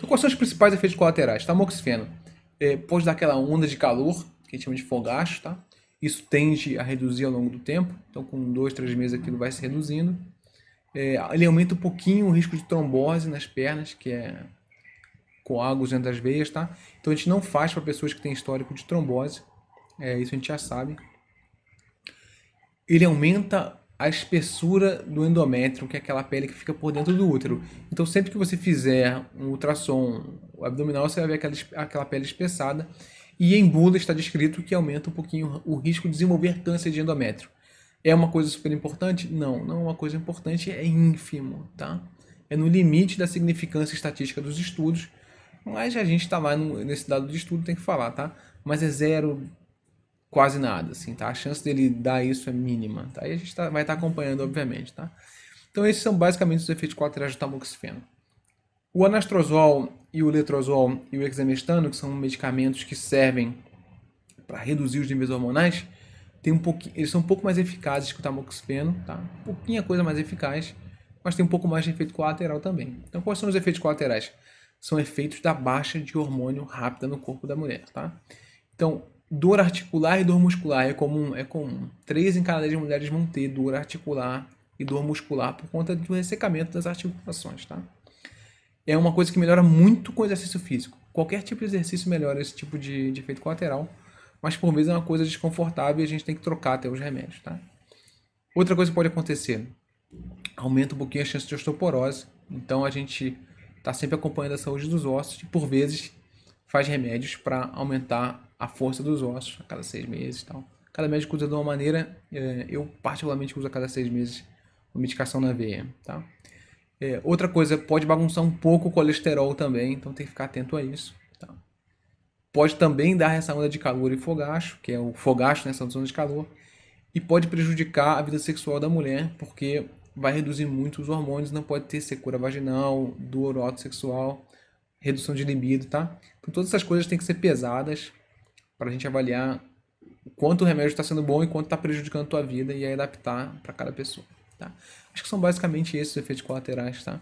Então, quais são os principais efeitos colaterais? Tamoxifeno, tá, é, depois daquela onda de calor, que a gente chama de fogacho, tá? Isso tende a reduzir ao longo do tempo. Então, com dois, três meses aquilo vai se reduzindo. É, ele aumenta um pouquinho o risco de trombose nas pernas, que é coágulos dentro das veias, tá? Então, a gente não faz para pessoas que têm histórico de trombose. É, isso a gente já sabe. Ele aumenta a espessura do endométrio, que é aquela pele que fica por dentro do útero. Então, sempre que você fizer um ultrassom abdominal, você vai ver aquela, aquela pele espessada. E em bula está descrito que aumenta um pouquinho o risco de desenvolver câncer de endométrio. É uma coisa super importante? Não, não é uma coisa importante, é ínfimo, tá? É no limite da significância estatística dos estudos, mas a gente está lá no, nesse dado de estudo, tem que falar, tá? Mas é zero quase nada, assim, tá? A chance dele dar isso é mínima, tá? E a gente tá, vai estar tá acompanhando, obviamente, tá? Então esses são basicamente os efeitos colaterais do tamoxifeno. O anastrozol e o letrozol e o exemestano, que são medicamentos que servem para reduzir os níveis hormonais, tem um pouquinho, eles são um pouco mais eficazes que o tamoxifeno, tá? Um a coisa mais eficaz, mas tem um pouco mais de efeito colateral também. Então quais são os efeitos colaterais? São efeitos da baixa de hormônio rápida no corpo da mulher, tá? Então, Dor articular e dor muscular é comum, é comum. Três em cada 10 mulheres vão ter dor articular e dor muscular por conta do ressecamento das articulações, tá? É uma coisa que melhora muito com o exercício físico. Qualquer tipo de exercício melhora esse tipo de, de efeito colateral, mas por vezes é uma coisa desconfortável e a gente tem que trocar até os remédios, tá? Outra coisa que pode acontecer, aumenta um pouquinho a chance de osteoporose. Então a gente está sempre acompanhando a saúde dos ossos e por vezes faz remédios para aumentar a força dos ossos a cada seis meses e tal. Cada médico usa de uma maneira, é, eu particularmente uso a cada seis meses uma medicação na veia, tá? É, outra coisa, pode bagunçar um pouco o colesterol também, então tem que ficar atento a isso. Tá? Pode também dar essa onda de calor e fogacho, que é o fogacho nessa né, zona de calor, e pode prejudicar a vida sexual da mulher, porque vai reduzir muito os hormônios, não pode ter secura vaginal, dor oroto sexual, redução de libido, tá? Então todas essas coisas têm que ser pesadas para a gente avaliar quanto o remédio está sendo bom e quanto está prejudicando a tua vida e aí adaptar para cada pessoa, tá? Acho que são basicamente esses os efeitos colaterais, tá?